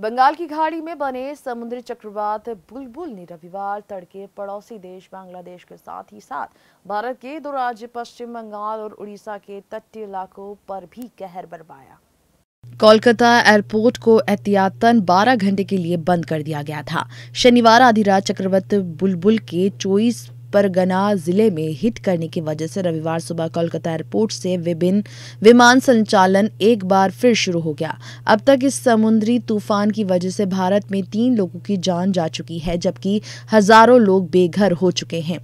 बंगाल की खाड़ी में बने समुद्री चक्रवात बुलबुल ने रविवार तड़के पड़ोसी देश बांग्लादेश के साथ ही साथ भारत के दो राज्य पश्चिम बंगाल और उड़ीसा के तटीय इलाकों पर भी कहर बरपाया कोलकाता एयरपोर्ट को एहतियातन 12 घंटे के लिए बंद कर दिया गया था शनिवार आधी रात चक्रवत बुलबुल के चौबीस परगना जिले में हिट करने की वजह से रविवार सुबह कोलकाता एयरपोर्ट से विभिन्न विमान संचालन एक बार फिर शुरू हो गया अब तक इस समुद्री तूफान की वजह से भारत में तीन लोगों की जान जा चुकी है जबकि हजारों लोग बेघर हो चुके हैं